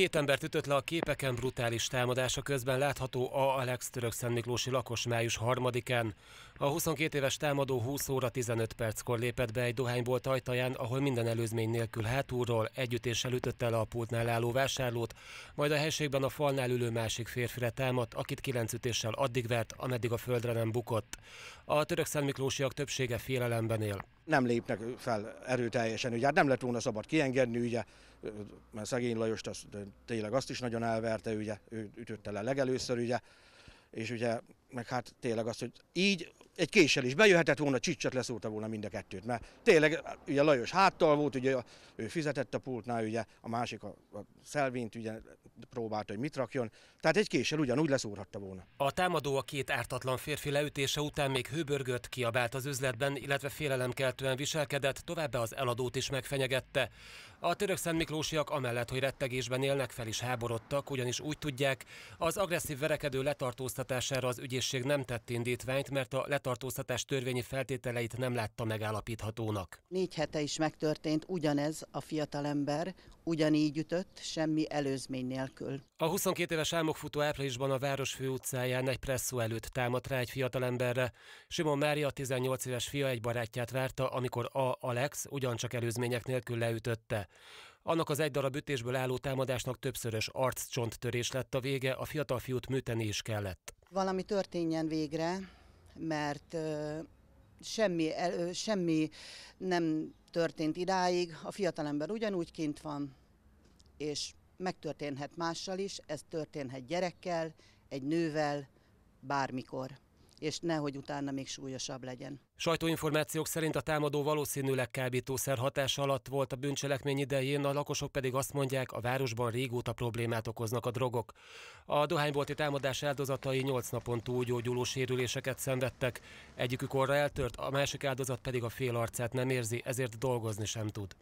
Két embert ütött le a képeken brutális támadása közben látható a Alex török Miklósi lakos május 3-án. A 22 éves támadó 20 óra 15 perckor lépett be egy dohánybolt ajtaján, ahol minden előzmény nélkül hátulról együttéssel ütötte le a pultnál álló vásárlót, majd a helységben a falnál ülő másik férfire támadt, akit kilenc ütéssel addig vert, ameddig a földre nem bukott. A török Miklósiak többsége félelemben él nem lépnek fel erőteljesen. Ugye hát nem lett volna szabad kiengedni, ugye, mert szegény Lajost az, tényleg azt is nagyon elverte, ugye, ő ütötte le legelőször, ugye, és ugye, meg hát tényleg azt, hogy így egy késsel is bejöhetett volna, csicset leszúrta volna mind a kettőt, mert tényleg ugye Lajos háttal volt, ugye ő fizetett a pultnál, ugye a másik a, a szelvint ugye próbálta, hogy mit rakjon, tehát egy késsel ugyanúgy leszúrhatta volna. A támadó a két ártatlan férfi leütése után még hőbörgött, kiabált az üzletben, illetve félelemkeltően viselkedett, továbbá az eladót is megfenyegette. A török Miklósiak amellett, hogy rettegésben élnek, fel is háborodtak, ugyanis úgy tudják, az agresszív verekedő letartóztatására az ügyészség nem tett indítványt, mert a letartóztatás letartóztatás törvényi feltételeit nem látta megállapíthatónak. Négy hete is megtörtént ugyanez a fiatalember, ugyanígy ütött, semmi előzmény nélkül. A 22 éves álmokfutó áprilisban a város fő utcáján egy presszó előtt támadt rá egy fiatalemberre. Simon Mária 18 éves fia egy barátját várta, amikor A. Alex ugyancsak előzmények nélkül leütötte. Annak az egy darab ütésből álló támadásnak többszörös arccsonttörés lett a vége, a fiatal fiút műteni is kellett. Valami történjen végre, mert semmi, el, semmi nem történt idáig, a fiatalember ugyanúgy kint van, és megtörténhet mással is, ez történhet gyerekkel, egy nővel, bármikor és nehogy utána még súlyosabb legyen. Sajtóinformációk szerint a támadó valószínűleg kábítószer hatása alatt volt a bűncselekmény idején, a lakosok pedig azt mondják, a városban régóta problémát okoznak a drogok. A dohánybolti támadás áldozatai 8 napon túl gyógyuló sérüléseket szenvedtek. Egyikük orra eltört, a másik áldozat pedig a fél arcát nem érzi, ezért dolgozni sem tud.